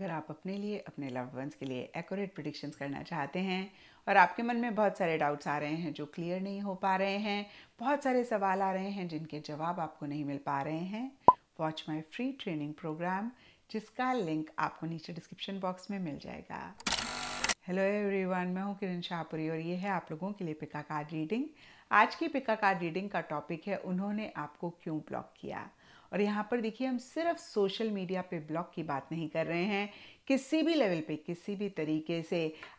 अगर आप अपने लिए अपने लव वंस के लिए एक्यूरेट प्रडिक्शंस करना चाहते हैं और आपके मन में बहुत सारे डाउट्स आ रहे हैं जो क्लियर नहीं हो पा रहे हैं बहुत सारे सवाल आ रहे हैं जिनके जवाब आपको नहीं मिल पा रहे हैं watch my free training program जिसका लिंक आपको नीचे डिस्क्रिप्शन बॉक्स में मिल जाएगा हेलो एवरीवन मैं हूँ किरण शाहपुरी और ये है आप लोगों के लिए पिका कार्ड रीडिंग आज की पिका कार्ड रीडिंग का टॉपिक है उन्होंने आपको क्यों ब्लॉक किया और यहाँ पर देखिए हम सिर्फ सोशल मीडिया पे ब्लॉग की बात नहीं कर रहे हैं किसी भी लेवल पे किसी भी तरीके से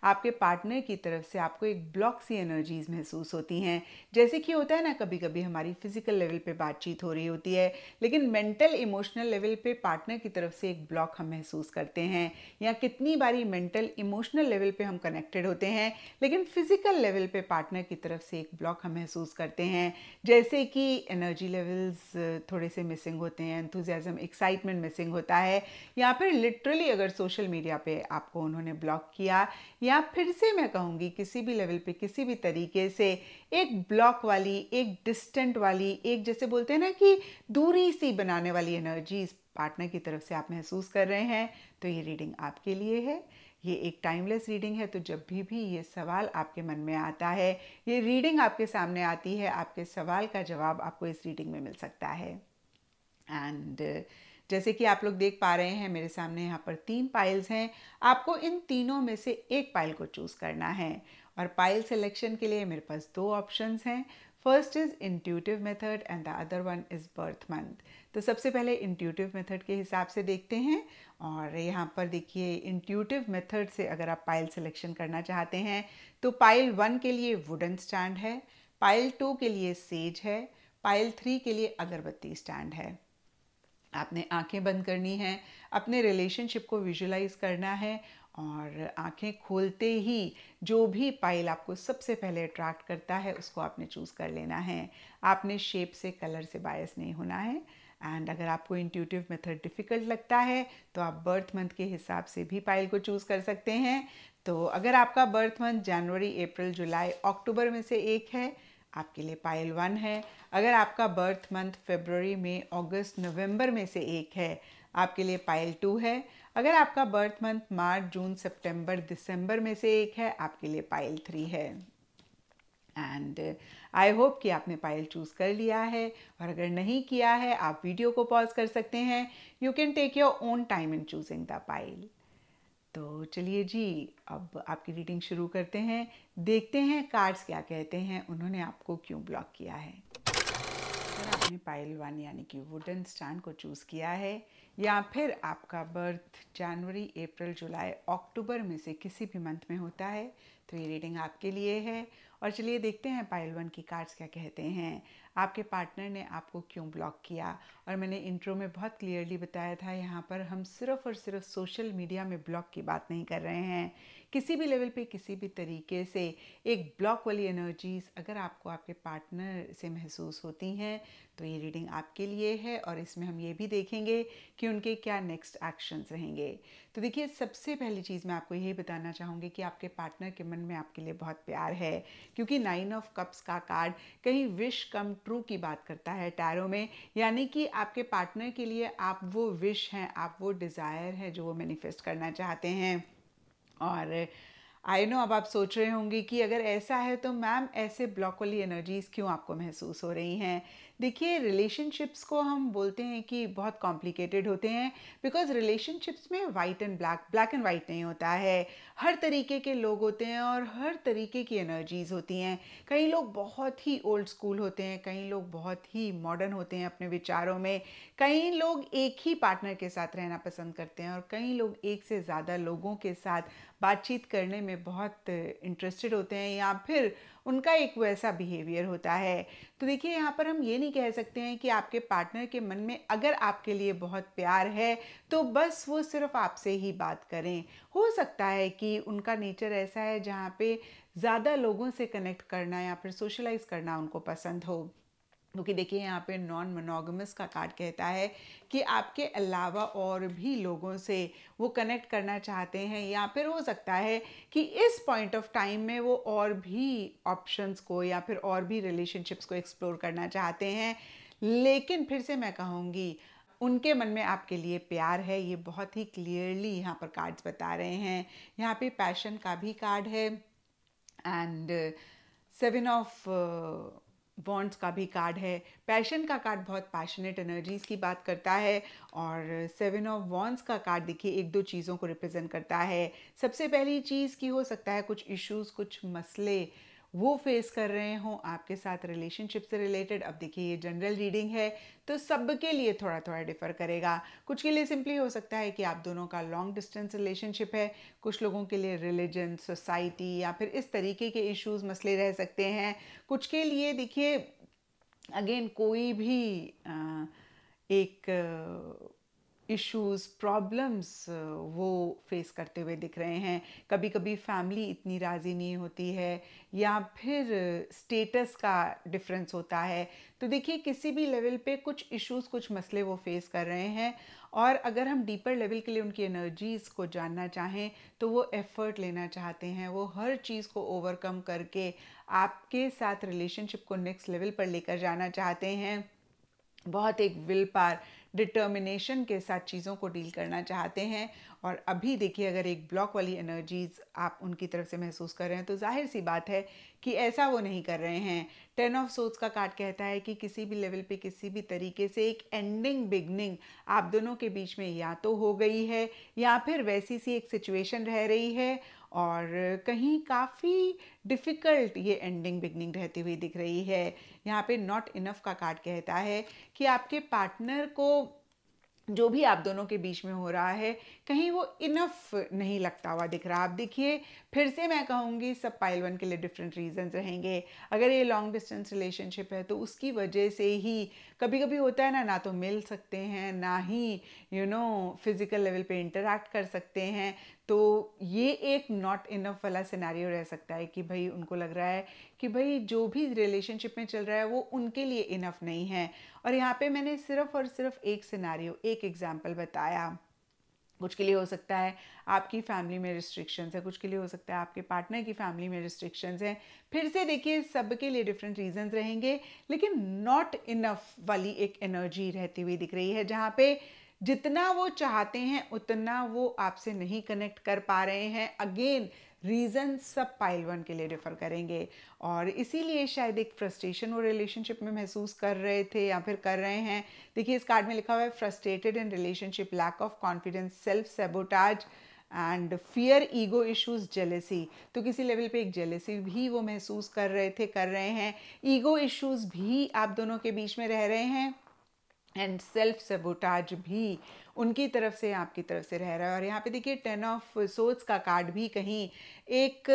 आपके पार्टनर की तरफ से आपको एक ब्लॉक सी एनर्जीज महसूस होती हैं जैसे कि होता है ना कभी कभी हमारी फिजिकल लेवल पे बातचीत हो रही होती है लेकिन मेंटल इमोशनल लेवल पे पार्टनर की तरफ से एक ब्लॉक हम महसूस करते हैं या कितनी बारी मेंटल इमोशनल लेवल पे हम कनेक्टेड होते हैं लेकिन फिजिकल लेवल पे पार्टनर की तरफ से एक ब्लॉक हम महसूस करते हैं जैसे कि एनर्जी लेवल्स थोड़े से मिसिंग होते हैं एंथुजियाजम एक्साइटमेंट मिसिंग होता है या फिर लिटरली अगर सोशल सोशल मीडिया पे आपको उन्होंने ब्लॉक किया या फिर से मैं कहूँगी किसी भी लेवल पे किसी भी तरीके से एक ब्लॉक वाली एक डिस्टेंट वाली एक जैसे बोलते हैं ना कि दूरी सी बनाने वाली एनर्जी इस पार्टनर की तरफ से आप महसूस कर रहे हैं तो ये रीडिंग आपके लिए है ये एक टाइमलेस रीडिंग है तो जब भी भी ये सवाल आपके मन में आता है ये रीडिंग आपके सामने आती है आपके सवाल का जवाब आपको इस रीडिंग में मिल सकता है एंड uh, जैसे कि आप लोग देख पा रहे हैं मेरे सामने यहाँ पर तीन पाइल्स हैं आपको इन तीनों में से एक पाइल को चूज़ करना है और पाइल सिलेक्शन के लिए मेरे पास दो ऑप्शंस हैं first is intuitive method and the other one is birth month तो सबसे पहले इंट्यूटिव मेथड के हिसाब से देखते हैं और यहाँ पर देखिए इंट्यूटिव मेथड से अगर आप पाइल सिलेक्शन करना चाहते हैं तो पाइल वन के लिए वुडन स्टैंड है पाइल टू के लिए सेज है पाइल थ्री के लिए अगरबत्ती स्टैंड है आपने आंखें बंद करनी है अपने रिलेशनशिप को विजुलाइज करना है और आंखें खोलते ही जो भी पाइल आपको सबसे पहले अट्रैक्ट करता है उसको आपने चूज़ कर लेना है आपने शेप से कलर से बायस नहीं होना है एंड अगर आपको इंट्यूटिव मेथड डिफ़िकल्ट लगता है तो आप बर्थ मंथ के हिसाब से भी पाइल को चूज़ कर सकते हैं तो अगर आपका बर्थ मंथ जनवरी अप्रैल जुलाई अक्टूबर में से एक है आपके लिए पायल वन है अगर आपका बर्थ मंथ फेबररी में अगस्त नवंबर में से एक है आपके लिए पायल टू है अगर आपका बर्थ मंथ मार्च जून सितंबर दिसंबर में से एक है आपके लिए पायल थ्री है एंड आई होप कि आपने पायल चूज़ कर लिया है और अगर नहीं किया है आप वीडियो को पॉज कर सकते हैं you can take your own time in choosing the pile तो चलिए जी अब आपकी रीडिंग शुरू करते हैं देखते हैं कार्ड्स क्या कहते हैं उन्होंने आपको क्यों ब्लॉक किया है अगर आपने पायल वन यानी कि वुडन स्टैंड को चूज़ किया है या फिर आपका बर्थ जनवरी अप्रैल जुलाई अक्टूबर में से किसी भी मंथ में होता है तो ये रीडिंग आपके लिए है और चलिए देखते हैं पायल वन की कार्ड्स क्या कहते हैं आपके पार्टनर ने आपको क्यों ब्लॉक किया और मैंने इंट्रो में बहुत क्लियरली बताया था यहाँ पर हम सिर्फ और सिर्फ सोशल मीडिया में ब्लॉक की बात नहीं कर रहे हैं किसी भी लेवल पे किसी भी तरीके से एक ब्लॉक वाली एनर्जीज़ अगर आपको आपके पार्टनर से महसूस होती हैं तो ये रीडिंग आपके लिए है और इसमें हम ये भी देखेंगे कि उनके क्या नेक्स्ट एक्शंस रहेंगे तो देखिए सबसे पहली चीज़ मैं आपको यही बताना चाहूँगी कि आपके पार्टनर के मन में आपके लिए बहुत प्यार है क्योंकि नाइन ऑफ कप्स का कार्ड कहीं विश कम ट्रू की बात करता है टैरों में यानी कि आपके पार्टनर के लिए आप वो विश हैं आप वो डिज़ायर हैं जो वो मैनिफेस्ट करना चाहते हैं और आई नो अब आप सोच रहे होंगे कि अगर ऐसा है तो मैम ऐसे ब्लॉक वाली एनर्जीज़ क्यों आपको महसूस हो रही हैं देखिए रिलेशनशिप्स को हम बोलते हैं कि बहुत कॉम्प्लिकेटेड होते हैं बिकॉज रिलेशनशिप्स में white and black black and white नहीं होता है हर तरीके के लोग होते हैं और हर तरीके की एनर्जीज होती हैं कई लोग बहुत ही ओल्ड स्कूल होते हैं कई लोग बहुत ही मॉडर्न होते हैं अपने विचारों में कई लोग एक ही पार्टनर के साथ रहना पसंद करते हैं और कई लोग एक से ज़्यादा लोगों के साथ बातचीत करने में बहुत इंटरेस्टेड होते हैं या फिर उनका एक वैसा बिहेवियर होता है तो देखिए यहाँ पर हम ये नहीं कह सकते हैं कि आपके पार्टनर के मन में अगर आपके लिए बहुत प्यार है तो बस वो सिर्फ आपसे ही बात करें हो सकता है कि उनका नेचर ऐसा है जहाँ पे ज़्यादा लोगों से कनेक्ट करना या फिर सोशलाइज़ करना उनको पसंद हो क्योंकि देखिए यहाँ पे नॉन मोनोगमस का कार्ड कहता है कि आपके अलावा और भी लोगों से वो कनेक्ट करना चाहते हैं या फिर हो सकता है कि इस पॉइंट ऑफ टाइम में वो और भी ऑप्शंस को या फिर और भी रिलेशनशिप्स को एक्सप्लोर करना चाहते हैं लेकिन फिर से मैं कहूँगी उनके मन में आपके लिए प्यार है ये बहुत ही क्लियरली यहाँ पर कार्ड्स बता रहे हैं यहाँ पे पैशन का भी कार्ड है एंड सेवन ऑफ बॉन्ड्स का भी कार्ड है पैशन का कार्ड बहुत पैशनेट एनर्जीज की बात करता है और सेवन ऑफ वॉन्स का कार्ड देखिए एक दो चीज़ों को रिप्रेजेंट करता है सबसे पहली चीज़ की हो सकता है कुछ इश्यूज कुछ मसले वो फेस कर रहे हों आपके साथ रिलेशनशिप से रिलेटेड अब देखिए ये जनरल रीडिंग है तो सबके लिए थोड़ा थोड़ा डिफर करेगा कुछ के लिए सिंपली हो सकता है कि आप दोनों का लॉन्ग डिस्टेंस रिलेशनशिप है कुछ लोगों के लिए रिलीजन सोसाइटी या फिर इस तरीके के इश्यूज मसले रह सकते हैं कुछ के लिए देखिए अगेन कोई भी एक इश्यूज़ प्रॉब्लम्स uh, वो फेस करते हुए दिख रहे हैं कभी कभी फैमिली इतनी राज़ी नहीं होती है या फिर स्टेटस का डिफरेंस होता है तो देखिए किसी भी लेवल पे कुछ इश्यूज़ कुछ मसले वो फेस कर रहे हैं और अगर हम डीपर लेवल के लिए उनकी एनर्जीज़ को जानना चाहें तो वो एफ़र्ट लेना चाहते हैं वो हर चीज़ को ओवरकम करके आपके साथ रिलेशनशिप को नेक्स्ट लेवल पर लेकर जाना चाहते हैं बहुत एक विल पार डिटर्मिनेशन के साथ चीज़ों को डील करना चाहते हैं और अभी देखिए अगर एक ब्लॉक वाली एनर्जीज आप उनकी तरफ से महसूस कर रहे हैं तो जाहिर सी बात है कि ऐसा वो नहीं कर रहे हैं टेन ऑफ सोच का कार्ड कहता है कि किसी भी लेवल पे किसी भी तरीके से एक एंडिंग बिगनिंग आप दोनों के बीच में या तो हो गई है या फिर वैसी सी एक सिचुएशन रह रही है और कहीं काफ़ी डिफ़िकल्ट ये एंडिंग बिगनिंग रहती हुई दिख रही है यहाँ पे नॉट इनफ का कार्ड कहता है कि आपके पार्टनर को जो भी आप दोनों के बीच में हो रहा है कहीं वो इनफ नहीं लगता हुआ दिख रहा आप देखिए फिर से मैं कहूँगी सब पाइल वन के लिए डिफरेंट रीजंस रहेंगे अगर ये लॉन्ग डिस्टेंस रिलेशनशिप है तो उसकी वजह से ही कभी कभी होता है ना ना तो मिल सकते हैं ना ही यू नो फिज़िकल लेवल पे इंटरेक्ट कर सकते हैं तो ये एक नॉट इनफ वाला सिनेरियो रह सकता है कि भाई उनको लग रहा है कि भाई जो भी रिलेशनशिप में चल रहा है वो उनके लिए इनफ नहीं है और यहाँ पे मैंने सिर्फ और सिर्फ एक सिनेरियो एक एग्जाम्पल बताया कुछ के लिए हो सकता है आपकी फैमिली में रिस्ट्रिक्शंस है कुछ के लिए हो सकता है आपके पार्टनर की फैमिली में रिस्ट्रिक्शंस हैं फिर से देखिए सबके लिए डिफरेंट रीजंस रहेंगे लेकिन नॉट इनफ वाली एक एनर्जी रहती हुई दिख रही है जहाँ पे जितना वो चाहते हैं उतना वो आपसे नहीं कनेक्ट कर पा रहे हैं अगेन रीज़न सब पाइल वन के लिए रेफ़र करेंगे और इसीलिए शायद एक फ्रस्ट्रेशन वो रिलेशनशिप में महसूस कर रहे थे या फिर कर रहे हैं देखिए इस कार्ड में लिखा हुआ है frustrated in relationship lack of confidence self sabotage and fear ego issues jealousy तो किसी लेवल पे एक जेलेसी भी वो महसूस कर रहे थे कर रहे हैं ईगो इश्यूज भी आप दोनों के बीच में रह रहे हैं एंड सेल्फ सबोटाज भी उनकी तरफ से आपकी तरफ से रह रहा है और यहाँ पे देखिए टेन ऑफ सोर्स का कार्ड भी कहीं एक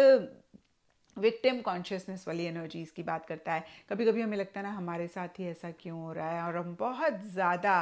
विक्टिम कॉन्शियसनेस वाली एनर्जीज़ की बात करता है कभी कभी हमें लगता है ना हमारे साथ ही ऐसा क्यों हो रहा है और हम बहुत ज़्यादा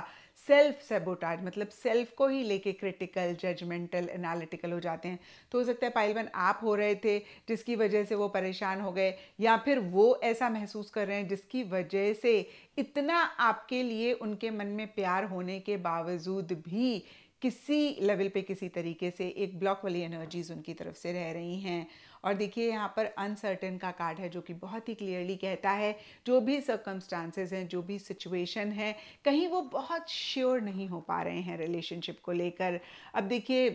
सेल्फ सेबोटाज मतलब सेल्फ को ही लेके क्रिटिकल जजमेंटल एनालिटिकल हो जाते हैं तो हो सकता है पाइलवन आप हो रहे थे जिसकी वजह से वो परेशान हो गए या फिर वो ऐसा महसूस कर रहे हैं जिसकी वजह से इतना आपके लिए उनके मन में प्यार होने के बावजूद भी किसी लेवल पे किसी तरीके से एक ब्लॉक वाली एनर्जीज उनकी तरफ से रह रही हैं और देखिए यहाँ पर अनसर्टेन का कार्ड है जो कि बहुत ही क्लियरली कहता है जो भी सर्कमस्टांसेस हैं जो भी सिचुएशन है कहीं वो बहुत श्योर नहीं हो पा रहे हैं रिलेशनशिप को लेकर अब देखिए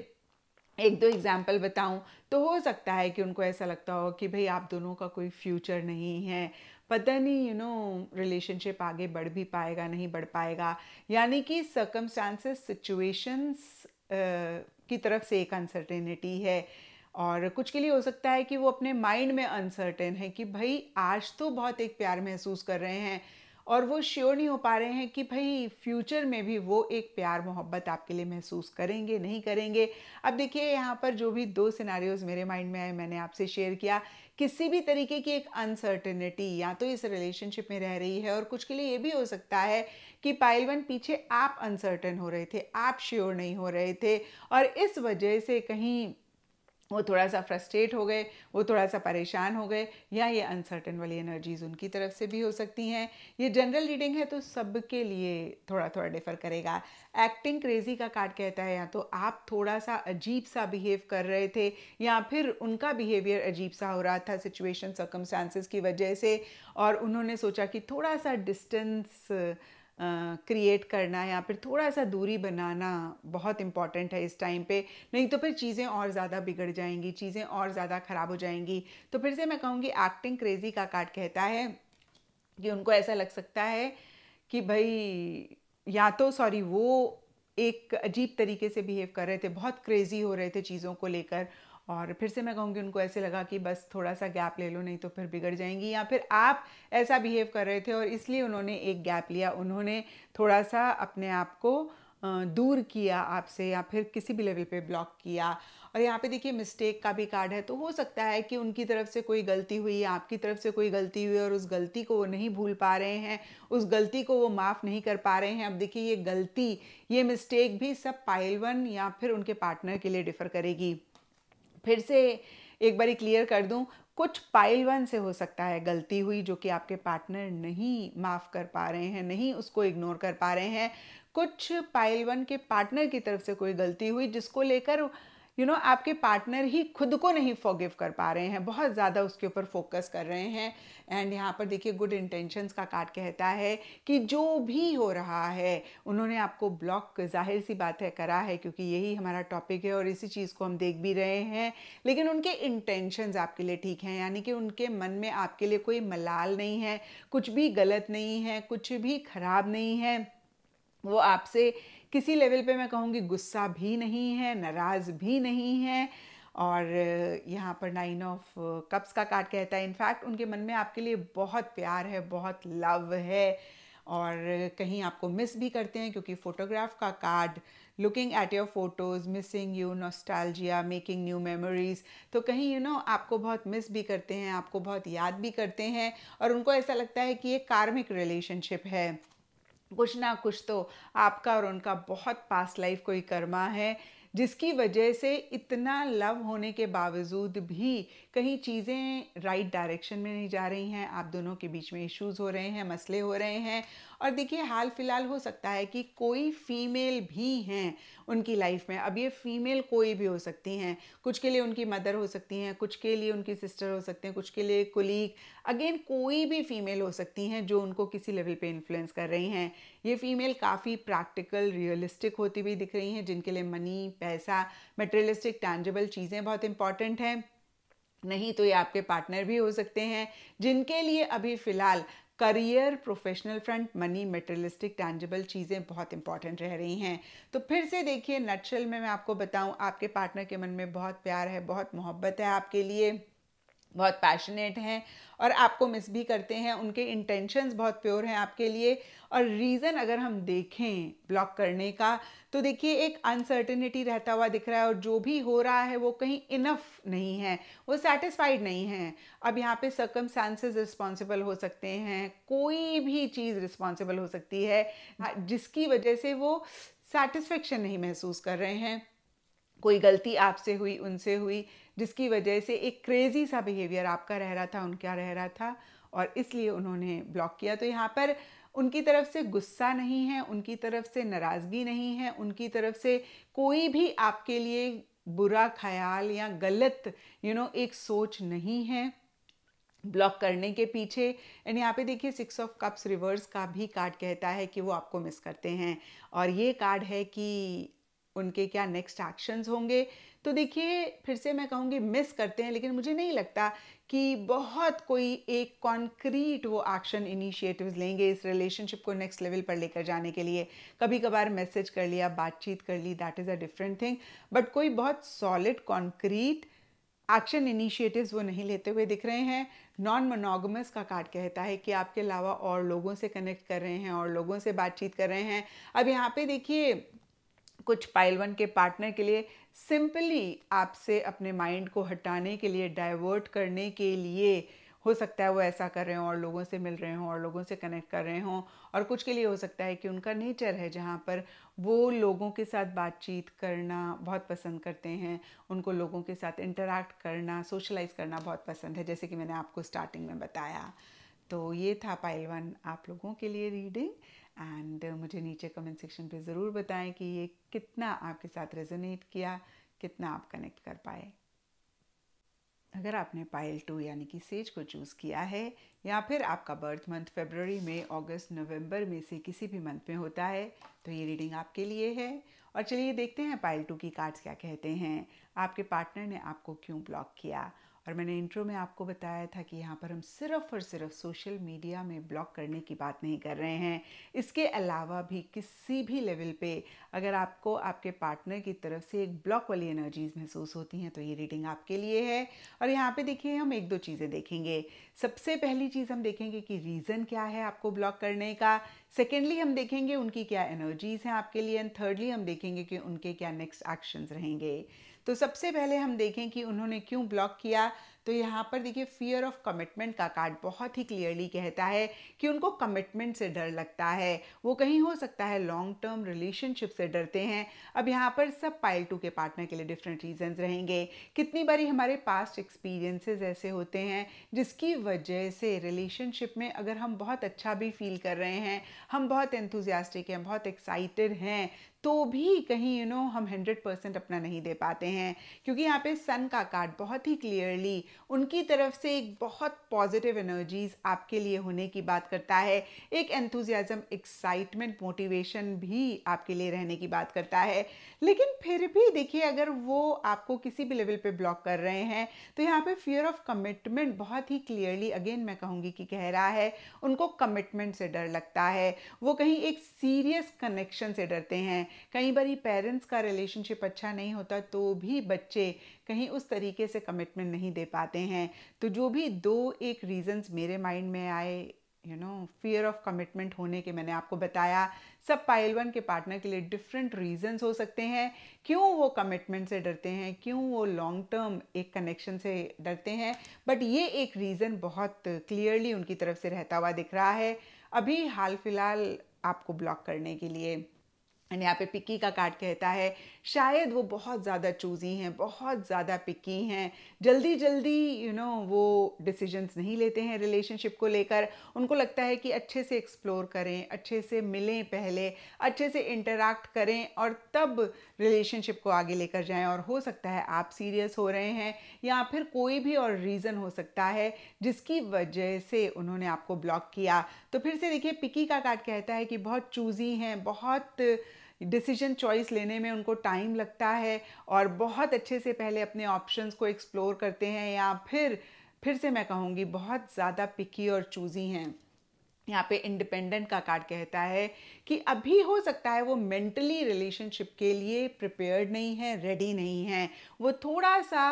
एक दो एग्जाम्पल बताऊं तो हो सकता है कि उनको ऐसा लगता हो कि भाई आप दोनों का कोई फ्यूचर नहीं है पता नहीं यू नो रिलेशनशिप आगे बढ़ भी पाएगा नहीं बढ़ पाएगा यानी कि सर्कमस्टांसेस सिचुएशंस की तरफ से एक अनसर्टेनिटी है और कुछ के लिए हो सकता है कि वो अपने माइंड में अनसर्टेन है कि भाई आज तो बहुत एक प्यार महसूस कर रहे हैं और वो श्योर नहीं हो पा रहे हैं कि भाई फ्यूचर में भी वो एक प्यार मोहब्बत आपके लिए महसूस करेंगे नहीं करेंगे अब देखिए यहाँ पर जो भी दो सिनारियोज मेरे माइंड में आए मैंने आपसे शेयर किया किसी भी तरीके की एक अनसर्टेनिटी या तो इस रिलेशनशिप में रह रही है और कुछ के लिए ये भी हो सकता है कि वन पीछे आप अनसर्टन हो रहे थे आप श्योर नहीं हो रहे थे और इस वजह से कहीं वो थोड़ा सा फ्रस्ट्रेट हो गए वो थोड़ा सा परेशान हो गए या ये अनसर्टन वाली एनर्जीज उनकी तरफ से भी हो सकती हैं ये जनरल रीडिंग है तो सबके लिए थोड़ा थोड़ा डिफर करेगा एक्टिंग क्रेजी का कार्ड कहता है या तो आप थोड़ा सा अजीब सा बिहेव कर रहे थे या फिर उनका बिहेवियर अजीब सा हो रहा था सिचुएशन सर्कमस्टांसिस की वजह से और उन्होंने सोचा कि थोड़ा सा डिस्टेंस क्रिएट करना या फिर थोड़ा सा दूरी बनाना बहुत इम्पॉर्टेंट है इस टाइम पे नहीं तो फिर चीज़ें और ज़्यादा बिगड़ जाएंगी चीज़ें और ज़्यादा ख़राब हो जाएंगी तो फिर से मैं कहूँगी एक्टिंग क्रेज़ी का कार्ड कहता है कि उनको ऐसा लग सकता है कि भाई या तो सॉरी वो एक अजीब तरीके से बिहेव कर रहे थे बहुत क्रेज़ी हो रहे थे चीज़ों को लेकर और फिर से मैं कहूँगी उनको ऐसे लगा कि बस थोड़ा सा गैप ले लो नहीं तो फिर बिगड़ जाएंगी या फिर आप ऐसा बिहेव कर रहे थे और इसलिए उन्होंने एक गैप लिया उन्होंने थोड़ा सा अपने आप को दूर किया आपसे या फिर किसी भी लेवल पे ब्लॉक किया और यहाँ पे देखिए मिस्टेक का भी कार्ड है तो हो सकता है कि उनकी तरफ से कोई गलती हुई आपकी तरफ से कोई गलती हुई और उस गलती को वो नहीं भूल पा रहे हैं उस गलती को वो माफ़ नहीं कर पा रहे हैं अब देखिए ये गलती ये मिस्टेक भी सब पाइल वन या फिर उनके पार्टनर के लिए डिफ़र करेगी फिर से एक बारी क्लियर कर दूं कुछ पाइल वन से हो सकता है गलती हुई जो कि आपके पार्टनर नहीं माफ़ कर पा रहे हैं नहीं उसको इग्नोर कर पा रहे हैं कुछ पाइल वन के पार्टनर की तरफ से कोई गलती हुई जिसको लेकर यू you नो know, आपके पार्टनर ही खुद को नहीं फॉगिव कर पा रहे हैं बहुत ज़्यादा उसके ऊपर फोकस कर रहे हैं एंड यहाँ पर देखिए गुड इंटेंशंस का कार्ड कहता है कि जो भी हो रहा है उन्होंने आपको ब्लॉक जाहिर सी बात है करा है क्योंकि यही हमारा टॉपिक है और इसी चीज़ को हम देख भी रहे हैं लेकिन उनके इंटेंशंस आपके लिए ठीक हैं यानी कि उनके मन में आपके लिए कोई मलाल नहीं है कुछ भी गलत नहीं है कुछ भी ख़राब नहीं है वो आपसे किसी लेवल पे मैं कहूँगी गुस्सा भी नहीं है नाराज़ भी नहीं है और यहाँ पर नाइन ऑफ कप्स का कार्ड कहता है इनफैक्ट उनके मन में आपके लिए बहुत प्यार है बहुत लव है और कहीं आपको मिस भी करते हैं क्योंकि फ़ोटोग्राफ का card looking at your photos missing you nostalgia making new memories तो कहीं यू you नो know, आपको बहुत मिस भी करते हैं आपको बहुत याद भी करते हैं और उनको ऐसा लगता है कि ये कार्मिक रिलेशनशिप है कुछ ना कुछ तो आपका और उनका बहुत पास लाइफ कोई कर्मा है जिसकी वजह से इतना लव होने के बावजूद भी कहीं चीज़ें राइट डायरेक्शन में नहीं जा रही हैं आप दोनों के बीच में इश्यूज़ हो रहे हैं मसले हो रहे हैं और देखिए हाल फिलहाल हो सकता है कि कोई फीमेल भी हैं उनकी लाइफ में अब ये फीमेल कोई भी हो सकती हैं कुछ के लिए उनकी मदर हो सकती हैं कुछ के लिए उनकी सिस्टर हो सकते हैं कुछ के लिए कुलीग अगेन कोई भी फीमेल हो सकती हैं जो उनको किसी लेवल पे इन्फ्लुएंस कर रही हैं ये फीमेल काफ़ी प्रैक्टिकल रियलिस्टिक होती हुई दिख रही हैं जिनके लिए मनी पैसा मटेरियलिस्टिक टैंजेबल चीज़ें बहुत इंपॉर्टेंट हैं नहीं तो ये आपके पार्टनर भी हो सकते हैं जिनके लिए अभी फिलहाल career professional front money materialistic tangible चीज़ें बहुत इंपॉर्टेंट रह रही हैं तो फिर से देखिए नटशल में मैं आपको बताऊं आपके पार्टनर के मन में बहुत प्यार है बहुत मोहब्बत है आपके लिए बहुत पैशनेट हैं और आपको मिस भी करते हैं उनके इंटेंशंस बहुत प्योर हैं आपके लिए और रीज़न अगर हम देखें ब्लॉक करने का तो देखिए एक अनसर्टेनिटी रहता हुआ दिख रहा है और जो भी हो रहा है वो कहीं इनफ नहीं है वो सेटिस्फाइड नहीं है अब यहाँ पे सकम रिस्पॉन्सिबल हो सकते हैं कोई भी चीज़ रिस्पॉन्सिबल हो सकती है जिसकी वजह से वो सेटिस्फेक्शन नहीं महसूस कर रहे हैं कोई गलती आपसे हुई उनसे हुई जिसकी वजह से एक क्रेज़ी सा बिहेवियर आपका रह रहा था उनका रह रहा था और इसलिए उन्होंने ब्लॉक किया तो यहाँ पर उनकी तरफ से गुस्सा नहीं है उनकी तरफ से नाराज़गी नहीं है उनकी तरफ से कोई भी आपके लिए बुरा ख्याल या गलत यू नो एक सोच नहीं है ब्लॉक करने के पीछे एंड यहाँ पे देखिए सिक्स ऑफ कप्स रिवर्स का भी कार्ड कहता है कि वो आपको मिस करते हैं और ये कार्ड है कि उनके क्या नेक्स्ट एक्शंस होंगे तो देखिए फिर से मैं कहूँगी मिस करते हैं लेकिन मुझे नहीं लगता कि बहुत कोई एक कॉन्क्रीट वो एक्शन इनिशिएटिव्स लेंगे इस रिलेशनशिप को नेक्स्ट लेवल पर लेकर जाने के लिए कभी कभार मैसेज कर लिया बातचीत कर ली that is a different thing but कोई बहुत सॉलिड कॉन्क्रीट एक्शन इनिशिएटिव्स वो नहीं लेते हुए दिख रहे हैं नॉन मोनोगमस का कार्ड कहता है कि आपके अलावा और लोगों से कनेक्ट कर रहे हैं और लोगों से बातचीत कर रहे हैं अब यहाँ पे देखिए कुछ पाइल वन के पार्टनर के लिए सिंपली आपसे अपने माइंड को हटाने के लिए डाइवर्ट करने के लिए हो सकता है वो ऐसा कर रहे हों और लोगों से मिल रहे हों और लोगों से कनेक्ट कर रहे हों और कुछ के लिए हो सकता है कि उनका नेचर है जहाँ पर वो लोगों के साथ बातचीत करना बहुत पसंद करते हैं उनको लोगों के साथ इंटरेक्ट करना सोशलाइज करना बहुत पसंद है जैसे कि मैंने आपको स्टार्टिंग में बताया तो ये था पाइल वन आप लोगों के लिए रीडिंग एंड uh, मुझे नीचे कमेंट सेक्शन पे ज़रूर बताएं कि ये कितना आपके साथ रेजोनेट किया कितना आप कनेक्ट कर पाए अगर आपने पाइल टू यानी कि सेज को चूज़ किया है या फिर आपका बर्थ मंथ फेबररी में अगस्त नवंबर में से किसी भी मंथ में होता है तो ये रीडिंग आपके लिए है और चलिए देखते हैं पाइल टू की कार्ड्स क्या कहते हैं आपके पार्टनर ने आपको क्यों ब्लॉक किया और मैंने इंट्रो में आपको बताया था कि यहाँ पर हम सिर्फ और सिर्फ सोशल मीडिया में ब्लॉक करने की बात नहीं कर रहे हैं इसके अलावा भी किसी भी लेवल पे अगर आपको आपके पार्टनर की तरफ से एक ब्लॉक वाली एनर्जीज महसूस होती हैं तो ये रीडिंग आपके लिए है और यहाँ पे देखिए हम एक दो चीज़ें देखेंगे सबसे पहली चीज़ हम देखेंगे कि रीज़न क्या है आपको ब्लॉक करने का सेकेंडली हम देखेंगे उनकी क्या एनर्जीज़ हैं आपके लिए एंड थर्डली हम देखेंगे कि उनके क्या नेक्स्ट एक्शंस रहेंगे तो सबसे पहले हम देखें कि उन्होंने क्यों ब्लॉक किया तो यहाँ पर देखिए फियर ऑफ कमिटमेंट का कार्ड बहुत ही क्लियरली कहता है कि उनको कमिटमेंट से डर लगता है वो कहीं हो सकता है लॉन्ग टर्म रिलेशनशिप से डरते हैं अब यहाँ पर सब पाइल टू के पार्टनर के लिए डिफरेंट रीजंस रहेंगे कितनी बारी हमारे पास्ट एक्सपीरियंसेस ऐसे होते हैं जिसकी वजह से रिलेशनशिप में अगर हम बहुत अच्छा भी फील कर रहे हैं हम बहुत एंथुजियास्टिक हैं बहुत एक्साइटेड हैं तो भी कहीं यू you नो know, हम हंड्रेड परसेंट अपना नहीं दे पाते हैं क्योंकि यहाँ पे सन का कार्ड बहुत ही क्लियरली उनकी तरफ से एक बहुत पॉजिटिव एनर्जीज आपके लिए होने की बात करता है एक एंथुजियाज़म एक्साइटमेंट मोटिवेशन भी आपके लिए रहने की बात करता है लेकिन फिर भी देखिए अगर वो आपको किसी भी लेवल पे ब्लॉक कर रहे हैं तो यहाँ पे फियर ऑफ कमिटमेंट बहुत ही क्लियरली अगेन मैं कहूँगी कि कह रहा है उनको कमिटमेंट से डर लगता है वो कहीं एक सीरियस कनेक्शन से डरते हैं कई बार पेरेंट्स का रिलेशनशिप अच्छा नहीं होता तो भी बच्चे कहीं उस तरीके से कमिटमेंट नहीं दे पाते हैं तो जो भी दो एक रीज़न्स मेरे माइंड में आए you know fear of commitment होने के मैंने आपको बताया सब पायल वन के पार्टनर के लिए डिफरेंट रीजंस हो सकते हैं क्यों वो कमिटमेंट से डरते हैं क्यों वो लॉन्ग टर्म एक कनेक्शन से डरते हैं बट ये एक रीज़न बहुत क्लियरली उनकी तरफ से रहता हुआ दिख रहा है अभी हाल फिलहाल आपको ब्लॉक करने के लिए एंड यहाँ पे पिकी का कार्ड कहता है शायद वो बहुत ज़्यादा चूज़ी हैं बहुत ज़्यादा पिकी हैं जल्दी जल्दी यू you नो know, वो डिसीजंस नहीं लेते हैं रिलेशनशिप को लेकर उनको लगता है कि अच्छे से एक्सप्लोर करें अच्छे से मिलें पहले अच्छे से इंटरेक्ट करें और तब रिलेशनशिप को आगे लेकर जाएं और हो सकता है आप सीरियस हो रहे हैं या फिर कोई भी और रीज़न हो सकता है जिसकी वजह से उन्होंने आपको ब्लॉक किया तो फिर से देखिए पिकी का कार्ड कहता है कि बहुत चूज़ी हैं बहुत डिसीजन चॉइस लेने में उनको टाइम लगता है और बहुत अच्छे से पहले अपने ऑप्शंस को एक्सप्लोर करते हैं या फिर फिर से मैं कहूँगी बहुत ज़्यादा पिकी और चूजी हैं यहाँ पे इंडिपेंडेंट का कार्ड कहता है कि अभी हो सकता है वो मेंटली रिलेशनशिप के लिए प्रिपेयर्ड नहीं है रेडी नहीं है वो थोड़ा सा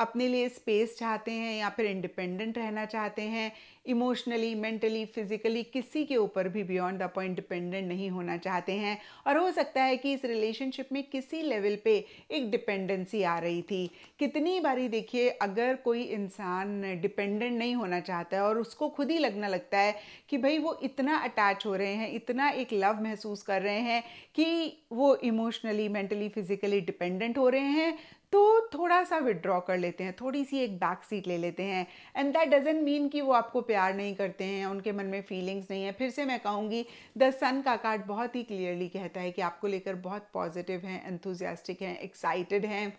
अपने लिए स्पेस चाहते हैं या फिर इंडिपेंडेंट रहना चाहते हैं इमोशनली मेंटली फिजिकली किसी के ऊपर भी बियॉन्ड द पॉइंट डिपेंडेंट नहीं होना चाहते हैं और हो सकता है कि इस रिलेशनशिप में किसी लेवल पे एक डिपेंडेंसी आ रही थी कितनी बारी देखिए अगर कोई इंसान डिपेंडेंट नहीं होना चाहता है और उसको खुद ही लगना लगता है कि भाई वो इतना अटैच हो रहे हैं इतना एक लव महसूस कर रहे हैं कि वो इमोशनली मेंटली फिजिकली डिपेंडेंट हो रहे हैं तो थोड़ा सा विड्रॉ कर लेते हैं थोड़ी सी एक बैक सीट ले लेते हैं एंड दैट डजेंट मीन कि वो आपको प्यार नहीं करते हैं उनके मन में फीलिंग्स नहीं है फिर से मैं कहूँगी द सन का कार्ड बहुत ही क्लियरली कहता है कि आपको लेकर बहुत पॉजिटिव हैं एंथुजियास्टिक हैं एक्साइटेड हैं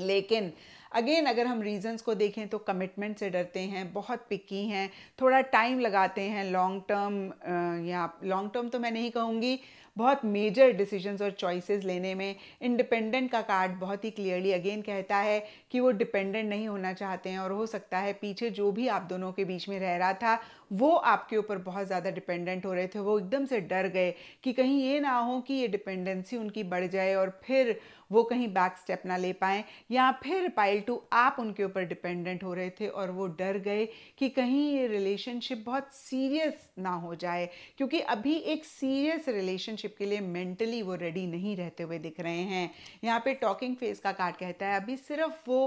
लेकिन अगेन अगर हम रीजंस को देखें तो कमिटमेंट से डरते हैं बहुत पिकी हैं थोड़ा टाइम लगाते हैं लॉन्ग टर्म या लॉन्ग टर्म तो मैं नहीं कहूँगी बहुत मेजर डिसीजंस और चॉइसेस लेने में इंडिपेंडेंट का कार्ड बहुत ही क्लियरली अगेन कहता है कि वो डिपेंडेंट नहीं होना चाहते हैं और हो सकता है पीछे जो भी आप दोनों के बीच में रह रहा था वो आपके ऊपर बहुत ज़्यादा डिपेंडेंट हो रहे थे वो एकदम से डर गए कि कहीं ये ना हो कि ये डिपेंडेंसी उनकी बढ़ जाए और फिर वो कहीं बैक स्टेप ना ले पाएँ या फिर पाइल टू आप उनके ऊपर डिपेंडेंट हो रहे थे और वो डर गए कि कहीं ये रिलेशनशिप बहुत सीरियस ना हो जाए क्योंकि अभी एक सीरियस रिलेशनशिप के लिए मेंटली वो रेडी नहीं रहते हुए दिख रहे हैं यहाँ पे टॉकिंग फेज का कार्ड कहता है अभी सिर्फ वो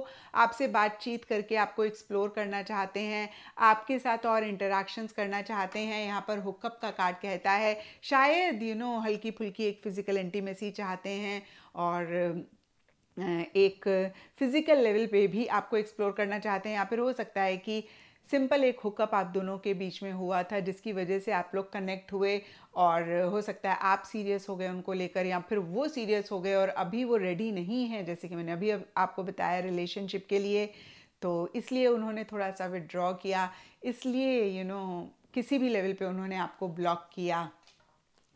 आपसे बातचीत करके आपको एक्सप्लोर करना चाहते हैं आपके साथ और इंटरेक्शन इंटरेक्शंस करना चाहते हैं यहाँ पर हुकअप का कार्ड कहता है शायद यू नो हल्की फुल्की एक फ़िज़िकल इंटीमेसी चाहते हैं और एक फ़िज़िकल लेवल पे भी आपको एक्सप्लोर करना चाहते हैं या फिर हो सकता है कि सिंपल एक हुकअप आप दोनों के बीच में हुआ था जिसकी वजह से आप लोग कनेक्ट हुए और हो सकता है आप सीरियस हो गए उनको लेकर या फिर वो सीरियस हो गए और अभी वो रेडी नहीं है जैसे कि मैंने अभी आपको बताया रिलेशनशिप के लिए तो इसलिए उन्होंने थोड़ा सा विड्रॉ किया इसलिए यू नो किसी भी लेवल पे उन्होंने आपको ब्लॉक किया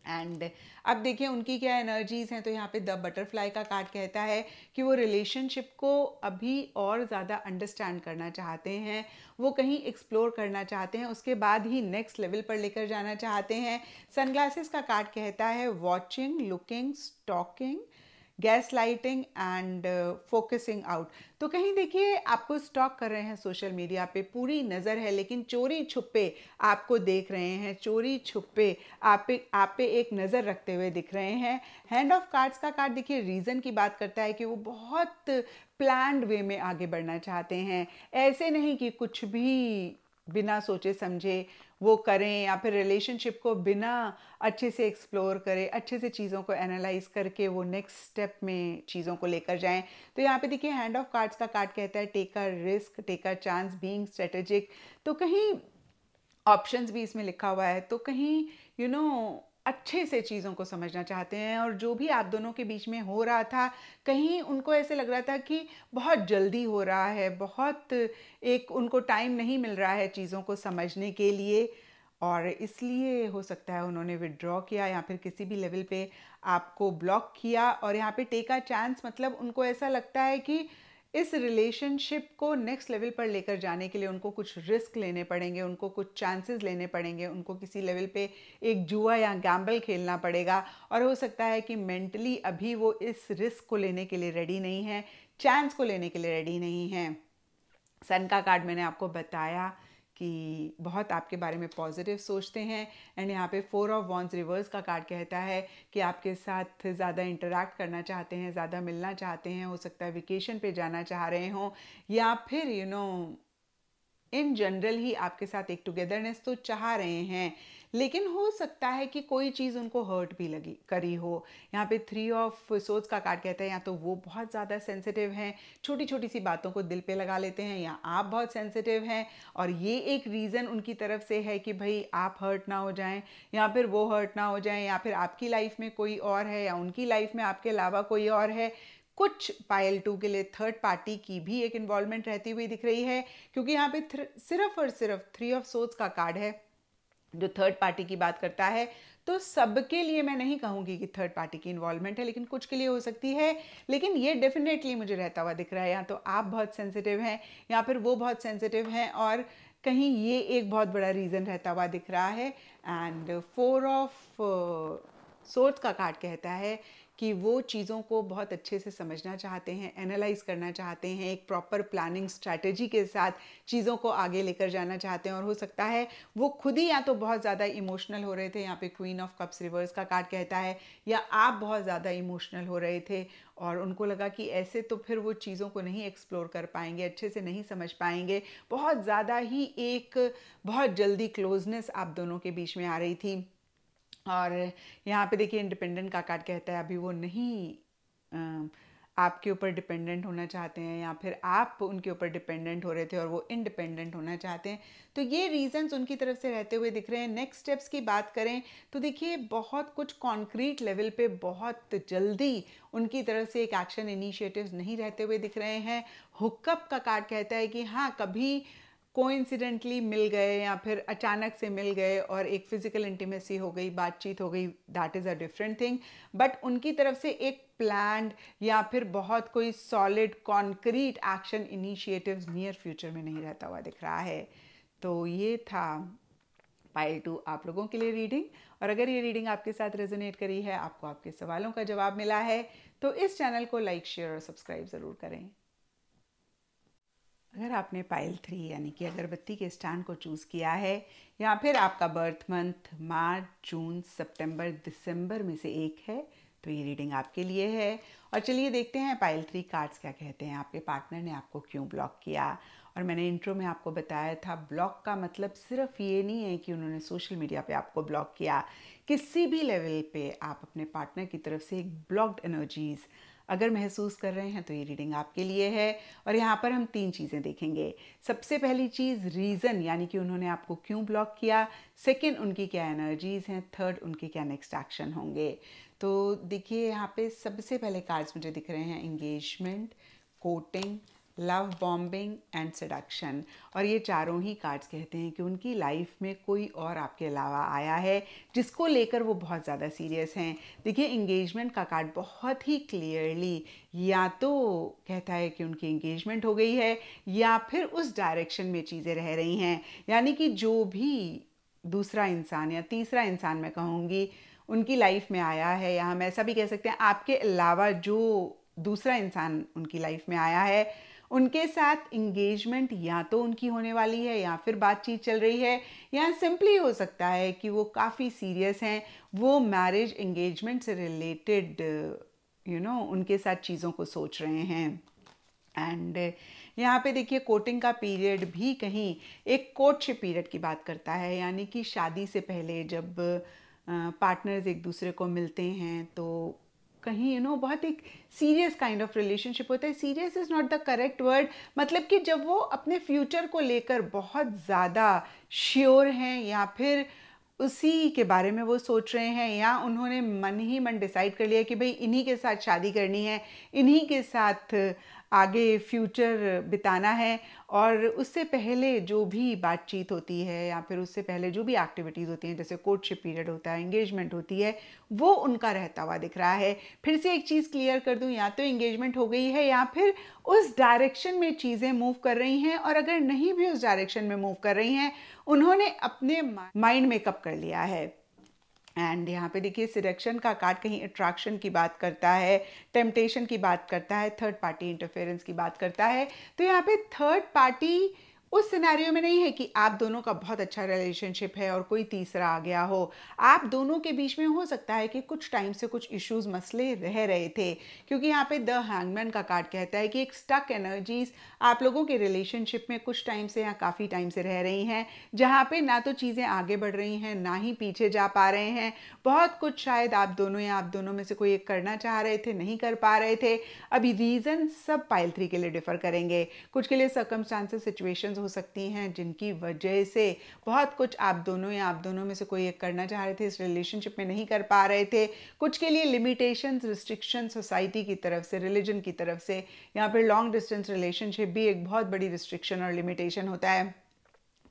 एंड अब देखिए उनकी क्या एनर्जीज़ हैं तो यहाँ पे द बटरफ्लाई का कार्ड कहता है कि वो रिलेशनशिप को अभी और ज़्यादा अंडरस्टैंड करना चाहते हैं वो कहीं एक्सप्लोर करना चाहते हैं उसके बाद ही नेक्स्ट लेवल पर लेकर जाना चाहते हैं सनग्लासेस का कार्ड कहता है watching looking stalking gaslighting and focusing out तो कहीं देखिए आपको स्टॉक कर रहे हैं सोशल मीडिया पे पूरी नज़र है लेकिन चोरी छुपे आपको देख रहे हैं चोरी छुपे आप पे आप पे एक नज़र रखते हुए दिख रहे हैं हैंड ऑफ कार्ड्स का कार्ड देखिए रीज़न की बात करता है कि वो बहुत प्लान्ड वे में आगे बढ़ना चाहते हैं ऐसे नहीं कि कुछ भी बिना सोचे समझे वो करें या फिर रिलेशनशिप को बिना अच्छे से एक्सप्लोर करें अच्छे से चीज़ों को एनालाइज करके वो नेक्स्ट स्टेप में चीज़ों को लेकर जाएं तो यहाँ पे देखिए हैंड ऑफ कार्ड्स का कार्ड कहता है take a risk take a chance being strategic तो कहीं ऑप्शंस भी इसमें लिखा हुआ है तो कहीं यू you नो know, अच्छे से चीज़ों को समझना चाहते हैं और जो भी आप दोनों के बीच में हो रहा था कहीं उनको ऐसे लग रहा था कि बहुत जल्दी हो रहा है बहुत एक उनको टाइम नहीं मिल रहा है चीज़ों को समझने के लिए और इसलिए हो सकता है उन्होंने विड्रॉ किया या फिर किसी भी लेवल पे आपको ब्लॉक किया और यहाँ पे टेक अ चांस मतलब उनको ऐसा लगता है कि इस रिलेशनशिप को नेक्स्ट लेवल पर लेकर जाने के लिए उनको कुछ रिस्क लेने पड़ेंगे उनको कुछ चांसेस लेने पड़ेंगे उनको किसी लेवल पे एक जुआ या गैम्बल खेलना पड़ेगा और हो सकता है कि मेंटली अभी वो इस रिस्क को लेने के लिए रेडी नहीं है चांस को लेने के लिए रेडी नहीं है सन का कार्ड मैंने आपको बताया कि बहुत आपके बारे में पॉजिटिव सोचते हैं एंड यहाँ पे फोर ऑफ वॉन्स रिवर्स का कार्ड कहता है कि आपके साथ ज़्यादा इंटरेक्ट करना चाहते हैं ज़्यादा मिलना चाहते हैं हो सकता है वेकेशन पे जाना चाह रहे हों या फिर यू नो इन जनरल ही आपके साथ एक टुगेदरनेस तो चाह रहे हैं लेकिन हो सकता है कि कोई चीज़ उनको हर्ट भी लगी करी हो यहाँ पे थ्री ऑफ सोच का कार्ड कहता है या तो वो बहुत ज़्यादा सेंसिटिव हैं छोटी छोटी सी बातों को दिल पे लगा लेते हैं या आप बहुत सेंसिटिव हैं और ये एक रीज़न उनकी तरफ से है कि भाई आप हर्ट ना हो जाएं या फिर वो हर्ट ना हो जाएं या फिर आपकी लाइफ में कोई और है या उनकी लाइफ में आपके अलावा कोई और है कुछ पायल टू के लिए थर्ड पार्टी की भी एक इन्वॉल्वमेंट रहती हुई दिख रही है क्योंकि यहाँ पे सिर्फ और सिर्फ थ्री ऑफ सोच का कार्ड है जो थर्ड पार्टी की बात करता है तो सबके लिए मैं नहीं कहूँगी कि थर्ड पार्टी की इन्वॉल्वमेंट है लेकिन कुछ के लिए हो सकती है लेकिन ये डेफिनेटली मुझे रहता हुआ दिख रहा है या तो आप बहुत सेंसिटिव हैं या फिर वो बहुत सेंसिटिव हैं और कहीं ये एक बहुत बड़ा रीज़न रहता हुआ दिख रहा है एंड फोर ऑफ सोर्स का कार्ड कहता है कि वो चीज़ों को बहुत अच्छे से समझना चाहते हैं एनालाइज करना चाहते हैं एक प्रॉपर प्लानिंग स्ट्रैटेजी के साथ चीज़ों को आगे लेकर जाना चाहते हैं और हो सकता है वो खुद ही या तो बहुत ज़्यादा इमोशनल हो रहे थे यहाँ पे क्वीन ऑफ कप्स रिवर्स का कार्ड कहता है या आप बहुत ज़्यादा इमोशनल हो रहे थे और उनको लगा कि ऐसे तो फिर वो चीज़ों को नहीं एक्सप्लोर कर पाएंगे अच्छे से नहीं समझ पाएंगे बहुत ज़्यादा ही एक बहुत जल्दी क्लोजनेस आप दोनों के बीच में आ रही थी और यहाँ पे देखिए इंडिपेंडेंट का कार्ड कहता है अभी वो नहीं आपके ऊपर डिपेंडेंट होना चाहते हैं या फिर आप उनके ऊपर डिपेंडेंट हो रहे थे और वो इंडिपेंडेंट होना चाहते हैं तो ये रीजंस उनकी तरफ से रहते हुए दिख रहे हैं नेक्स्ट स्टेप्स की बात करें तो देखिए बहुत कुछ कॉन्क्रीट लेवल पे बहुत जल्दी उनकी तरफ से एक एक्शन इनिशिएटिव्स नहीं रहते हुए दिख रहे हैं हुकअप का कार्ड कहता है कि हाँ कभी कोइंसिडेंटली मिल गए या फिर अचानक से मिल गए और एक फ़िज़िकल इंटीमेसी हो गई बातचीत हो गई that is a different thing but उनकी तरफ से एक प्लान या फिर बहुत कोई solid concrete action initiative near future में नहीं रहता हुआ दिख रहा है तो ये था पाइल टू आप लोगों के लिए रीडिंग और अगर ये रीडिंग आपके साथ रेजोनेट करी है आपको आपके सवालों का जवाब मिला है तो इस चैनल को लाइक शेयर और सब्सक्राइब ज़रूर करें अगर आपने पाइल थ्री यानी कि अगरबत्ती के स्टैंड को चूज़ किया है या फिर आपका बर्थ मंथ मार्च जून सितंबर दिसंबर में से एक है तो ये रीडिंग आपके लिए है और चलिए देखते हैं पाइल थ्री कार्ड्स क्या कहते हैं आपके पार्टनर ने आपको क्यों ब्लॉक किया और मैंने इंट्रो में आपको बताया था ब्लॉक का मतलब सिर्फ ये नहीं है कि उन्होंने सोशल मीडिया पे आपको ब्लॉक किया किसी भी लेवल पे आप अपने पार्टनर की तरफ से एक ब्लॉक्ड एनर्जीज़ अगर महसूस कर रहे हैं तो ये रीडिंग आपके लिए है और यहाँ पर हम तीन चीज़ें देखेंगे सबसे पहली चीज़ रीज़न यानी कि उन्होंने आपको क्यों ब्लॉक किया सेकेंड उनकी क्या एनर्जीज़ हैं थर्ड उनके क्या नेक्स्ट एक्शन होंगे तो देखिए यहाँ पे सबसे पहले कार्ड्स मुझे दिख रहे हैं engagement courting love bombing and seduction और ये चारों ही कार्ड्स कहते हैं कि उनकी लाइफ में कोई और आपके अलावा आया है जिसको लेकर वो बहुत ज़्यादा सीरियस हैं देखिए इंगेजमेंट का कार्ड बहुत ही क्लियरली या तो कहता है कि उनकी इंगेजमेंट हो गई है या फिर उस डायरेक्शन में चीज़ें रह रही हैं यानी कि जो भी दूसरा इंसान या तीसरा इंसान मैं कहूँगी उनकी लाइफ में आया है या हम ऐसा भी कह सकते हैं आपके अलावा जो दूसरा इंसान उनकी लाइफ में आया है उनके साथ इंगेजमेंट या तो उनकी होने वाली है या फिर बातचीत चल रही है या सिंपली हो सकता है कि वो काफ़ी सीरियस हैं वो मैरिज इंगेजमेंट से रिलेटेड यू नो उनके साथ चीज़ों को सोच रहे हैं एंड यहाँ पे देखिए कोटिंग का पीरियड भी कहीं एक कोर्टशिप पीरियड की बात करता है यानी कि शादी से पहले जब पार्टनर्स एक दूसरे को मिलते हैं तो कहीं यू you नो know, बहुत एक सीरियस काइंड ऑफ रिलेशनशिप होता है serious is not the correct word मतलब कि जब वो अपने फ्यूचर को लेकर बहुत ज़्यादा श्योर हैं या फिर उसी के बारे में वो सोच रहे हैं या उन्होंने मन ही मन डिसाइड कर लिया कि भाई इन्हीं के साथ शादी करनी है इन्हीं के साथ आगे फ्यूचर बिताना है और उससे पहले जो भी बातचीत होती है या फिर उससे पहले जो भी एक्टिविटीज़ होती हैं जैसे कोर्टशिप पीरियड होता है इंगेजमेंट होती है वो उनका रहता हुआ दिख रहा है फिर से एक चीज़ क्लियर कर दूँ या तो इंगेजमेंट हो गई है या फिर उस डायरेक्शन में चीज़ें मूव कर रही हैं और अगर नहीं भी उस डायरेक्शन में मूव कर रही हैं उन्होंने अपने माइंड मेकअप कर लिया है एंड यहाँ पे देखिए सिलेक्शन का कार्ड कहीं अट्रैक्शन की बात करता है टेम्पटेशन की बात करता है थर्ड पार्टी इंटरफेरेंस की बात करता है तो यहाँ पे थर्ड पार्टी उस सिनेरियो में नहीं है कि आप दोनों का बहुत अच्छा रिलेशनशिप है और कोई तीसरा आ गया हो आप दोनों के बीच में हो सकता है कि कुछ टाइम से कुछ इश्यूज मसले रह रहे थे क्योंकि यहाँ पे द हैंगमैन का कार्ड कहता है कि एक स्टक एनर्जीज आप लोगों के रिलेशनशिप में कुछ टाइम से या काफ़ी टाइम से रह रही हैं जहाँ पे ना तो चीज़ें आगे बढ़ रही हैं ना ही पीछे जा पा रहे हैं बहुत कुछ शायद आप दोनों या आप दोनों में से कोई एक करना चाह रहे थे नहीं कर पा रहे थे अभी रीज़न सब पाइल थ्री के लिए डिफर करेंगे कुछ के लिए सर्कमस्टांसेस सिचुएशंस हो सकती हैं जिनकी वजह से बहुत कुछ आप दोनों या आप दोनों में से कोई एक करना चाह रहे थे इस रिलेशनशिप में नहीं कर पा रहे थे कुछ के लिए लिमिटेशंस रिस्ट्रिक्शन सोसाइटी की तरफ से रिलीजन की तरफ से या फिर लॉन्ग डिस्टेंस रिलेशनशिप भी एक बहुत बड़ी रिस्ट्रिक्शन और लिमिटेशन होता है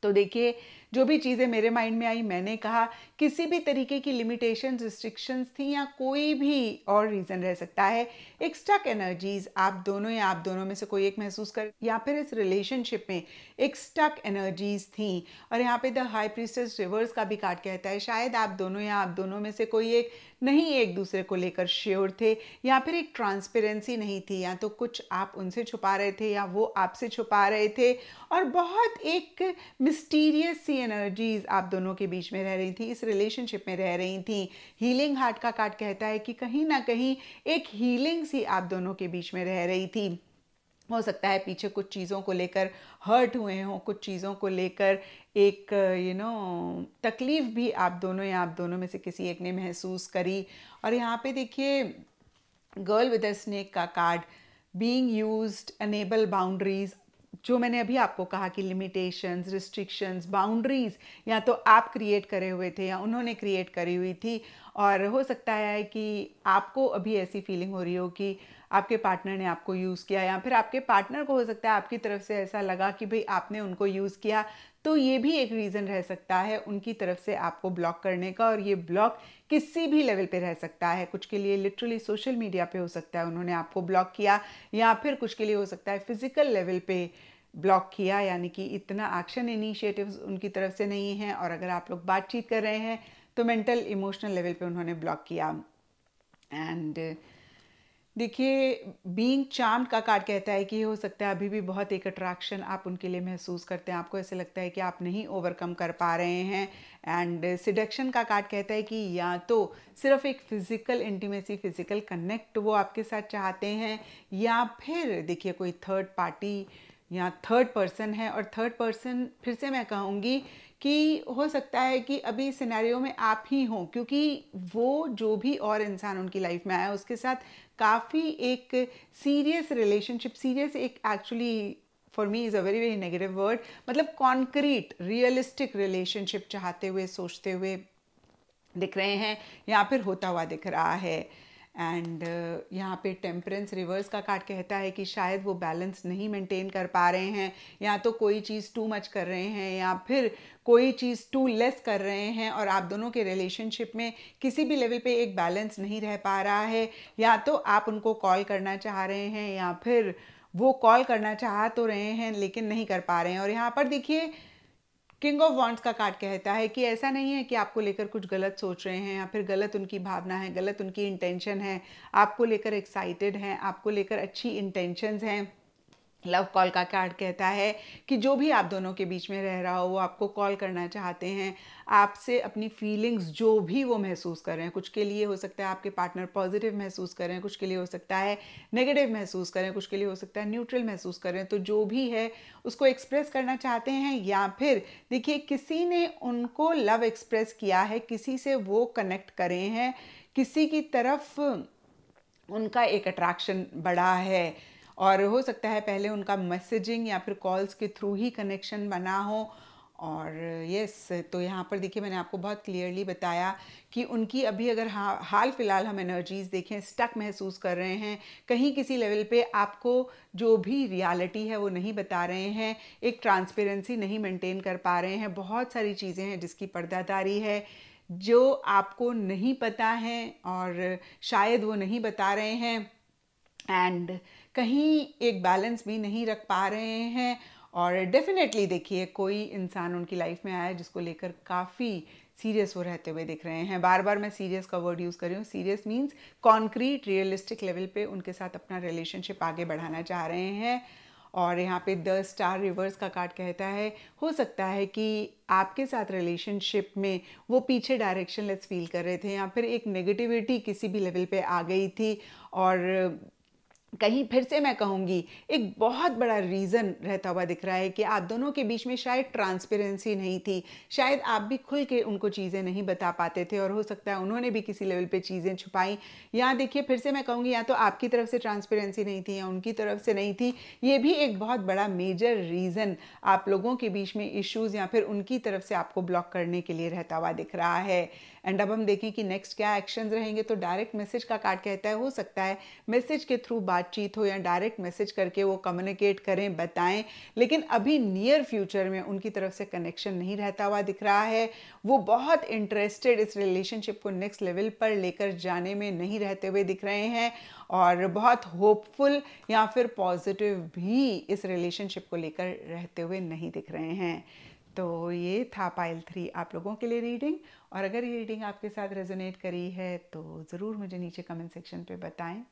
तो देखिए जो भी चीज़ें मेरे माइंड में आई मैंने कहा किसी भी तरीके की लिमिटेशन रिस्ट्रिक्शंस थी या कोई भी और रीज़न रह सकता है एक स्टक एनर्जीज आप दोनों या आप दोनों में से कोई एक महसूस कर या फिर इस रिलेशनशिप में एक स्टक एनर्जीज थी और यहाँ पे द हाई प्रीस्टेस रिवर्स का भी कार्ड कहता है शायद आप दोनों या आप दोनों में से कोई एक नहीं एक दूसरे को लेकर श्योर थे या फिर एक ट्रांसपेरेंसी नहीं थी या तो कुछ आप उनसे छुपा रहे थे या वो आपसे छुपा रहे थे और बहुत एक मिस्टीरियस सी एनर्जीज आप दोनों के बीच में रह रही थी इस रिलेशनशिप में रह रही थी हीलिंग हार्ट का कार्ड कहता है कि कहीं ना कहीं एक हीलिंग सी आप दोनों के बीच में रह रही थी हो सकता है पीछे कुछ चीज़ों को लेकर हर्ट हुए हों कुछ चीज़ों को लेकर एक यू नो तकलीफ़ भी आप दोनों या आप दोनों में से किसी एक ने महसूस करी और यहाँ पे देखिए गर्ल विद स्नेक का card being use unable boundaries जो मैंने अभी आपको कहा कि लिमिटेशंस रिस्ट्रिक्शंस बाउंड्रीज या तो आप क्रिएट करे हुए थे या उन्होंने क्रिएट करी हुई थी और हो सकता है कि आपको अभी ऐसी फीलिंग हो रही हो कि आपके पार्टनर ने आपको यूज़ किया या फिर आपके पार्टनर को हो सकता है आपकी तरफ से ऐसा लगा कि भाई आपने उनको यूज़ किया तो ये भी एक रीज़न रह सकता है उनकी तरफ से आपको ब्लॉक करने का और ये ब्लॉक किसी भी लेवल पे रह सकता है कुछ के लिए लिटरली सोशल मीडिया पे हो सकता है उन्होंने आपको ब्लॉक किया या फिर कुछ के लिए हो सकता है फिज़िकल लेवल पे ब्लॉक किया यानी कि इतना एक्शन इनिशिएटिव्स उनकी तरफ से नहीं है और अगर आप लोग बातचीत कर रहे हैं तो मेंटल इमोशनल लेवल पे उन्होंने ब्लॉक किया एंड uh, देखिए बीइंग चार्म का कार्ड कहता है कि हो सकता है अभी भी बहुत एक अट्रैक्शन आप उनके लिए महसूस करते हैं आपको ऐसे लगता है कि आप नहीं ओवरकम कर पा रहे हैं एंड सिडक्शन का कार्ड कहता है कि या तो सिर्फ एक फ़िज़िकल इंटीमेसी फ़िज़िकल कनेक्ट वो आपके साथ चाहते हैं या फिर देखिए कोई थर्ड पार्टी या थर्ड पर्सन है और थर्ड पर्सन फिर से मैं कहूँगी कि हो सकता है कि अभी सिनेरियो में आप ही हों क्योंकि वो जो भी और इंसान उनकी लाइफ में आया उसके साथ काफ़ी एक सीरियस रिलेशनशिप सीरियस एक actually for me is a very very negative word मतलब कॉन्क्रीट रियलिस्टिक रिलेशनशिप चाहते हुए सोचते हुए दिख रहे हैं या फिर होता हुआ दिख रहा है एंड uh, यहाँ पे टेम्परेंस रिवर्स का कार्ड कहता है कि शायद वो बैलेंस नहीं मेंटेन कर पा रहे हैं या तो कोई चीज़ टू मच कर रहे हैं या फिर कोई चीज़ टू लेस कर रहे हैं और आप दोनों के रिलेशनशिप में किसी भी लेवल पे एक बैलेंस नहीं रह पा रहा है या तो आप उनको कॉल करना चाह रहे हैं या फिर वो कॉल करना चाह तो रहे हैं लेकिन नहीं कर पा रहे हैं और यहाँ पर देखिए किंग ऑफ वॉन्ट्स का कार्ड कहता है कि ऐसा नहीं है कि आपको लेकर कुछ गलत सोच रहे हैं या फिर गलत उनकी भावना है गलत उनकी इंटेंशन है आपको लेकर एक्साइटेड हैं आपको लेकर अच्छी इंटेंशंस हैं लव कॉल का कार्ड कहता है कि जो भी आप दोनों के बीच में रह रहा हो वो आपको कॉल करना चाहते हैं आपसे अपनी फीलिंग्स जो भी वो महसूस कर रहे हैं कुछ के लिए हो सकता है आपके पार्टनर पॉजिटिव महसूस कर रहे हैं कुछ के लिए हो सकता है नेगेटिव महसूस करें कुछ के लिए हो सकता है न्यूट्रल महसूस करें तो जो भी है उसको एक्सप्रेस करना चाहते हैं या फिर देखिए किसी ने उनको लव एक्सप्रेस किया है किसी से वो कनेक्ट करे हैं किसी की तरफ उनका एक अट्रैक्शन बढ़ा है और हो सकता है पहले उनका मैसेजिंग या फिर कॉल्स के थ्रू ही कनेक्शन बना हो और यस तो यहाँ पर देखिए मैंने आपको बहुत क्लियरली बताया कि उनकी अभी अगर हा, हाल फिलहाल हम एनर्जीज़ देखें स्टक महसूस कर रहे हैं कहीं किसी लेवल पे आपको जो भी रियलिटी है वो नहीं बता रहे हैं एक ट्रांसपेरेंसी नहीं मेंटेन कर पा रहे हैं बहुत सारी चीज़ें हैं जिसकी पर्दादारी है जो आपको नहीं पता है और शायद वो नहीं बता रहे हैं एंड कहीं एक बैलेंस भी नहीं रख पा रहे हैं और डेफिनेटली देखिए कोई इंसान उनकी लाइफ में आया जिसको लेकर काफ़ी सीरियस वो रहते हुए दिख रहे हैं बार बार मैं सीरियस का वर्ड यूज़ कर रही हूँ serious means concrete realistic level पे उनके साथ अपना रिलेशनशिप आगे बढ़ाना चाह रहे हैं और यहाँ पे द स्टार रिवर्स का कार्ड कहता है हो सकता है कि आपके साथ रिलेशनशिप में वो पीछे डायरेक्शन लेस फील कर रहे थे या फिर एक नेगेटिविटी किसी भी लेवल पे आ गई थी और कहीं फिर से मैं कहूँगी एक बहुत बड़ा रीज़न रहता हुआ दिख रहा है कि आप दोनों के बीच में शायद ट्रांसपेरेंसी नहीं थी शायद आप भी खुल के उनको चीज़ें नहीं बता पाते थे और हो सकता है उन्होंने भी किसी लेवल पे चीज़ें छुपाई या देखिए फिर से मैं कहूँगी या तो आपकी तरफ से ट्रांसपेरेंसी नहीं थी या उनकी तरफ से नहीं थी ये भी एक बहुत बड़ा मेजर रीज़न आप लोगों के बीच में इश्यूज़ या फिर उनकी तरफ से आपको ब्लॉक करने के लिए रहता हुआ दिख रहा है एंड अब हम देखें कि नेक्स्ट क्या एक्शंस रहेंगे तो डायरेक्ट मैसेज का कार्ड कहता है हो सकता है मैसेज के थ्रू बातचीत हो या डायरेक्ट मैसेज करके वो कम्युनिकेट करें बताएं लेकिन अभी नियर फ्यूचर में उनकी तरफ से कनेक्शन नहीं रहता हुआ दिख रहा है वो बहुत इंटरेस्टेड इस रिलेशनशिप को नेक्स्ट लेवल पर लेकर जाने में नहीं रहते हुए दिख रहे हैं और बहुत होपफुल या फिर पॉजिटिव भी इस रिलेशनशिप को लेकर रहते हुए नहीं दिख रहे हैं तो ये था पाइल थ्री आप लोगों के लिए रीडिंग और अगर ये रीडिंग आपके साथ रेजोनेट करी है तो ज़रूर मुझे नीचे कमेंट सेक्शन पे बताएं